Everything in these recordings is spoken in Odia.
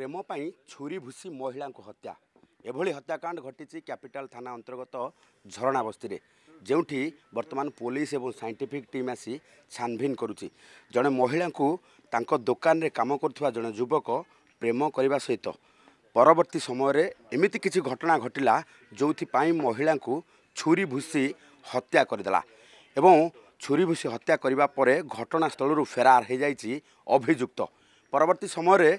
ପ୍ରେମ ପାଇଁ ଛୁରୀ ଭୁସି ମହିଳାଙ୍କୁ ହତ୍ୟା ଏଭଳି ହତ୍ୟାକାଣ୍ଡ ଘଟିଛି କ୍ୟାପିଟାଲ ଥାନା ଅନ୍ତର୍ଗତ ଝରଣା ବସ୍ତିରେ ଯେଉଁଠି ବର୍ତ୍ତମାନ ପୋଲିସ ଏବଂ ସାଇଣ୍ଟିଫିକ୍ ଟିମ୍ ଆସି ଛାନଭିନ୍ କରୁଛି ଜଣେ ମହିଳାଙ୍କୁ ତାଙ୍କ ଦୋକାନରେ କାମ କରୁଥିବା ଜଣେ ଯୁବକ ପ୍ରେମ କରିବା ସହିତ ପରବର୍ତ୍ତୀ ସମୟରେ ଏମିତି କିଛି ଘଟଣା ଘଟିଲା ଯେଉଁଥିପାଇଁ ମହିଳାଙ୍କୁ ଛୁରୀ ଭୁସି ହତ୍ୟା କରିଦେଲା ଏବଂ ଛୁରୀ ଭୁସି ହତ୍ୟା କରିବା ପରେ ଘଟଣାସ୍ଥଳରୁ ଫେରାର ହୋଇଯାଇଛି ଅଭିଯୁକ୍ତ ପରବର୍ତ୍ତୀ ସମୟରେ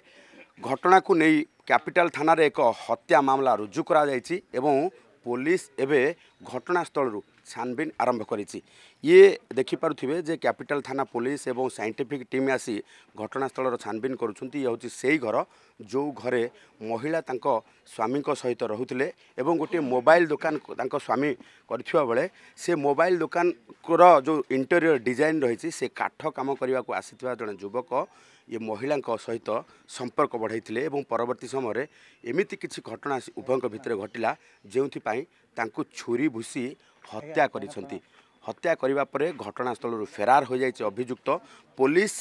ଘଟଣାକୁ ନେଇ କ୍ୟାପିଟାଲ ଥାନାରେ ଏକ ହତ୍ୟା ମାମଲା ରୁଜୁ କରାଯାଇଛି ଏବଂ ପୋଲିସ ଏବେ ଘଟଣାସ୍ଥଳରୁ ଛାନ୍ଭିନ୍ ଆରମ୍ଭ କରିଛି ଇଏ ଦେଖିପାରୁଥିବେ ଯେ କ୍ୟାପିଟାଲ ଥାନା ପୋଲିସ ଏବଂ ସାଇଣ୍ଟିଫିକ୍ ଟିମ୍ ଆସି ଘଟଣାସ୍ଥଳର ଛାନ୍ଭିନ୍ କରୁଛନ୍ତି ଇଏ ହେଉଛି ସେଇ ଘର ଯେଉଁ ଘରେ ମହିଳା ତାଙ୍କ ସ୍ୱାମୀଙ୍କ ସହିତ ରହୁଥିଲେ ଏବଂ ଗୋଟିଏ ମୋବାଇଲ ଦୋକାନ ତାଙ୍କ ସ୍ୱାମୀ କରିଥିବା ବେଳେ ସେ ମୋବାଇଲ ଦୋକାନର ଯେଉଁ ଇଣ୍ଟେରିୟର ଡିଜାଇନ୍ ରହିଛି ସେ କାଠ କାମ କରିବାକୁ ଆସିଥିବା ଜଣେ ଯୁବକ ଏ ମହିଳାଙ୍କ ସହିତ ସମ୍ପର୍କ ବଢ଼ାଇଥିଲେ ଏବଂ ପରବର୍ତ୍ତୀ ସମୟରେ ଏମିତି କିଛି ଘଟଣା ଉଭୟଙ୍କ ଭିତରେ ଘଟିଲା ଯେଉଁଥିପାଇଁ তাঁকু ছুরি ভুষি হত্যা করেছেন হত্যা করা পরে ঘটনাস্থলর ফেরার হয়ে যাই অভিযুক্ত পুলিশ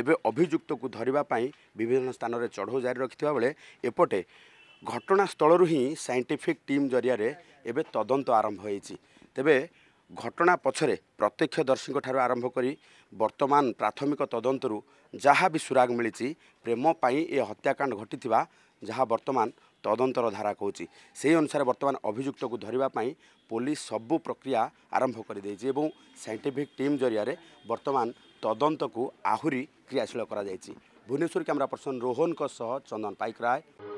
এবে অভিযুক্তকে ধরা বিভিন্ন স্থানের চড়াও জারি রাখি বেড়ে এপটে ঘটনাস্থলর হি সাইন্টিফিক টিম জরিয়ার এবে তদন্ত আরম্ভ হয়েছি তবে ঘটনা পছরে প্রত্যক্ষদর্শী আরম্ভ করে বর্তমান প্রাথমিক তদন্তর যা বি সুরাগ মিছে প্রেম এ হত্যাকাণ্ড ঘটি যা বর্তমান ତଦନ୍ତର ଧାରା କହୁଛି ସେହି ଅନୁସାରେ ବର୍ତ୍ତମାନ ଅଭିଯୁକ୍ତକୁ ଧରିବା ପାଇଁ ପୋଲିସ ସବୁ ପ୍ରକ୍ରିୟା ଆରମ୍ଭ କରିଦେଇଛି ଏବଂ ସାଇଣ୍ଟିଫିକ୍ ଟିମ୍ ଜରିଆରେ ବର୍ତ୍ତମାନ ତଦନ୍ତକୁ ଆହୁରି କ୍ରିୟାଶୀଳ କରାଯାଇଛି ଭୁବନେଶ୍ୱର କ୍ୟାମେରା ପର୍ସନ ରୋହନଙ୍କ ସହ ଚନ୍ଦନ ପାଇକରାୟ